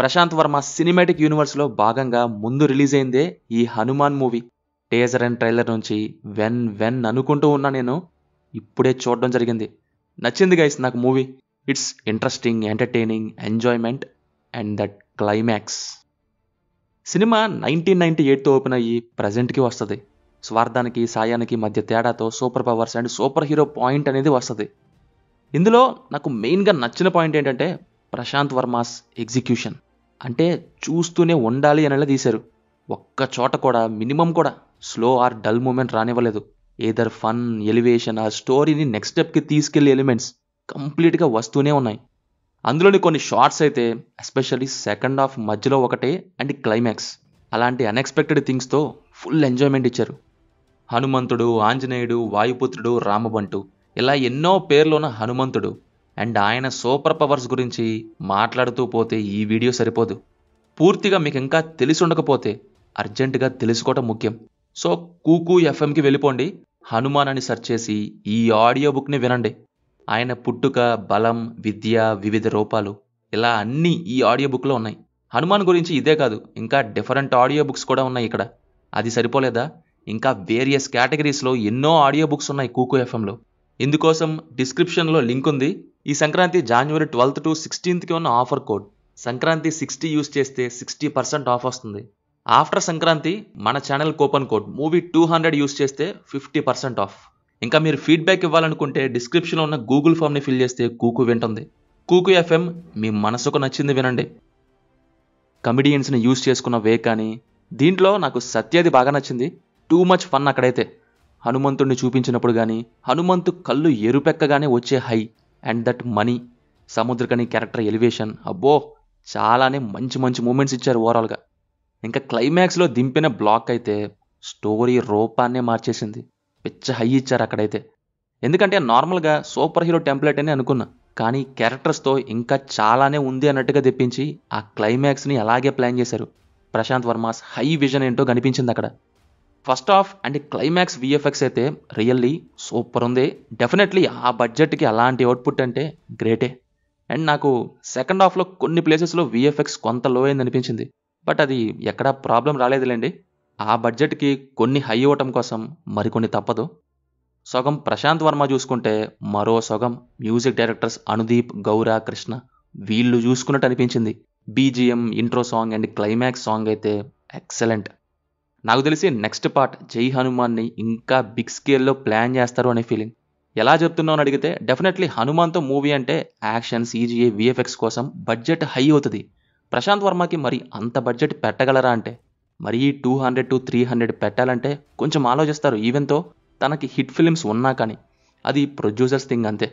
Prashanth Varma cinematic యూనివర్స్లో భాగంగా ముందు release అయిందే ఈ Hanuman movie teaser and trailer నుంచి వెన్ వెన్ అనుకుంటూ ఉన్నా నేను ఇప్పుడే చూడడం జరిగింది నచ్చింది గైస్ నాకు movie it's interesting entertaining enjoyment and that climax సినిమా నైన్టీన్ నైన్టీ ఎయిట్తో ఓపెన్ అయ్యి ప్రజెంట్కి వస్తుంది స్వార్థానికి సాయానికి మధ్య తేడాతో super powers and super hero point అనేది వస్తుంది ఇందులో నాకు మెయిన్గా నచ్చిన పాయింట్ ఏంటంటే ప్రశాంత్ వర్మాస్ ఎగ్జిక్యూషన్ అంటే చూస్తూనే ఉండాలి అనేలా తీశారు ఒక్క చోట కూడా మినిమం కూడా స్లో ఆర్ డల్ మూమెంట్ రానివ్వలేదు ఏదర్ ఫన్ ఎలివేషన్ ఆ స్టోరీని నెక్స్ట్ స్టెప్కి తీసుకెళ్లే ఎలిమెంట్స్ కంప్లీట్గా వస్తూనే ఉన్నాయి అందులోని కొన్ని షార్ట్స్ అయితే ఎస్పెషల్లీ సెకండ్ హాఫ్ మధ్యలో ఒకటే అండ్ క్లైమాక్స్ అలాంటి అన్ఎక్స్పెక్టెడ్ థింగ్స్తో ఫుల్ ఎంజాయ్మెంట్ ఇచ్చారు హనుమంతుడు ఆంజనేయుడు వాయుపుత్రుడు రామబంటు ఇలా ఎన్నో పేర్లున్న హనుమంతుడు అండ్ ఆయన సూపర్ పవర్స్ గురించి మాట్లాడుతూ పోతే ఈ వీడియో సరిపోదు పూర్తిగా మీకు ఇంకా తెలిసి ఉండకపోతే అర్జెంటుగా తెలుసుకోవటం ముఖ్యం సో కూకు ఎఫ్ఎంకి వెళ్ళిపోండి హనుమాన్ అని సెర్చ్ చేసి ఈ ఆడియో బుక్ని వినండి ఆయన పుట్టుక బలం విద్య వివిధ రూపాలు ఇలా అన్నీ ఈ ఆడియో బుక్లో ఉన్నాయి హనుమాన్ గురించి ఇదే కాదు ఇంకా డిఫరెంట్ ఆడియో బుక్స్ కూడా ఉన్నాయి ఇక్కడ అది సరిపోలేదా ఇంకా వేరియస్ కేటగిరీస్లో ఎన్నో ఆడియో బుక్స్ ఉన్నాయి కూకు ఎఫ్ఎంలో ఇందుకోసం డిస్క్రిప్షన్లో లింక్ ఉంది ఈ సంక్రాంతి జాన్వరి ట్వెల్త్ టు సిక్స్టీన్త్కి ఉన్న ఆఫర్ కోడ్ సంక్రాంతి సిక్స్టీ యూస్ చేస్తే సిక్స్టీ పర్సెంట్ ఆఫ్ వస్తుంది ఆఫ్టర్ సంక్రాంతి మన channel coupon code movie two hundred యూస్ చేస్తే ఫిఫ్టీ పర్సెంట్ ఆఫ్ ఇంకా మీరు ఫీడ్బ్యాక్ ఇవ్వాలనుకుంటే డిస్క్రిప్షన్లో ఉన్న గూగుల్ ఫామ్ని ఫిల్ చేస్తే కూకు వింటుంది కూకు ఎఫ్ఎం మీ మనసుకు నచ్చింది వినండి కమిడియన్స్ని యూస్ చేసుకున్న వే కానీ దీంట్లో నాకు సత్యది బాగా నచ్చింది టూ మచ్ ఫన్ అక్కడైతే హనుమంతుడిని చూపించినప్పుడు కానీ హనుమంతు కళ్ళు ఎరుపెక్కగానే వచ్చే హై అండ్ దట్ మనీ సముద్రకని క్యారెక్టర్ ఎలివేషన్ అబ్బో చాలానే మంచి మంచి మూమెంట్స్ ఇచ్చారు ఓవరాల్గా ఇంకా క్లైమాక్స్లో దింపిన బ్లాక్ అయితే స్టోరీ రూపాన్నే మార్చేసింది పిచ్చ హై ఇచ్చారు అక్కడైతే ఎందుకంటే నార్మల్గా సూపర్ హీరో టెంప్లెట్ అని అనుకున్నా కానీ క్యారెక్టర్స్తో ఇంకా చాలానే ఉంది అన్నట్టుగా తెప్పించి ఆ క్లైమాక్స్ని అలాగే ప్లాన్ చేశారు ప్రశాంత్ వర్మాస్ హై విజన్ ఏంటో కనిపించింది అక్కడ first half and climax VFX అయితే రియల్లీ సూపర్ ఉంది డెఫినెట్లీ ఆ బడ్జెట్కి అలాంటి అవుట్పుట్ అంటే గ్రేటే అండ్ నాకు సెకండ్ హాఫ్లో కొన్ని ప్లేసెస్లో విఎఫ్ఎక్స్ కొంత లో అయింది అనిపించింది బట్ అది ఎక్కడా ప్రాబ్లం రాలేదులేండి ఆ బడ్జెట్కి కొన్ని హై అవ్వటం కోసం మరికొన్ని తప్పదు సగం ప్రశాంత్ వర్మ చూసుకుంటే మరో సగం మ్యూజిక్ డైరెక్టర్స్ అనుదీప్ గౌర కృష్ణ వీళ్ళు చూసుకున్నట్టు అనిపించింది BGM intro song and climax song అయితే ఎక్సలెంట్ నాకు తెలిసి నెక్స్ట్ పార్ట్ జై హనుమాన్ని ఇంకా బిగ్ స్కేల్లో ప్లాన్ చేస్తారు అనే ఫీలింగ్ ఎలా చెప్తున్నావు అని అడిగితే డెఫినెట్లీ హనుమాన్తో మూవీ అంటే యాక్షన్ సీజీఏ విఎఫ్ఎక్స్ కోసం బడ్జెట్ హై అవుతుంది ప్రశాంత్ వర్మకి మరి అంత బడ్జెట్ పెట్టగలరా అంటే మరీ two hundred to three hundred పెట్టాలంటే కొంచెం ఆలోచిస్తారు ఈవెన్తో తనకి హిట్ ఫిల్మ్స్ ఉన్నా కానీ అది ప్రొడ్యూసర్స్ థింగ్ అంతే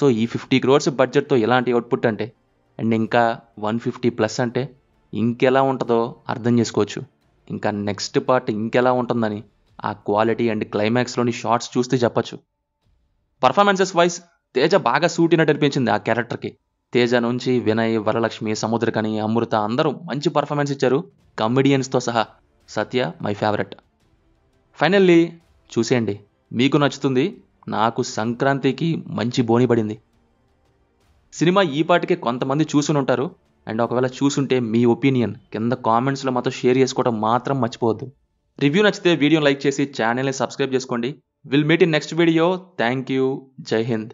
సో ఈ ఫిఫ్టీ క్రోర్స్ బడ్జెట్తో ఎలాంటి అవుట్పుట్ అంటే అండ్ ఇంకా వన్ ఫిఫ్టీ ప్లస్ అంటే ఇంకెలా ఉంటుందో అర్థం చేసుకోవచ్చు ఇంకా నెక్స్ట్ పార్ట్ ఇంకెలా ఉంటుందని ఆ క్వాలిటీ అండ్ క్లైమాక్స్లోని షార్ట్స్ చూస్తే చెప్పచ్చు పర్ఫార్మెన్సెస్ వైజ్ తేజ బాగా సూటినట్టు అనిపించింది ఆ క్యారెక్టర్కి తేజ నుంచి వినయ్ వరలక్ష్మి సముద్రకని అమృత అందరూ మంచి పర్ఫార్మెన్స్ ఇచ్చారు కమెడియన్స్తో సహా సత్య మై ఫేవరెట్ ఫైనల్లీ చూసేయండి మీకు నచ్చుతుంది నాకు సంక్రాంతికి మంచి బోని పడింది సినిమా ఈ పాటికే కొంతమంది ఉంటారు అండ్ ఒకవేళ చూసుంటే మీ ఒపీనియన్ కింద కామెంట్స్లో మాతో షేర్ చేసుకోవడం మాత్రం మర్చిపోవద్దు రివ్యూ నచ్చితే వీడియో లైక్ చేసి ఛానల్ని సబ్స్క్రైబ్ చేసుకోండి will meet in next video thank you Jai Hind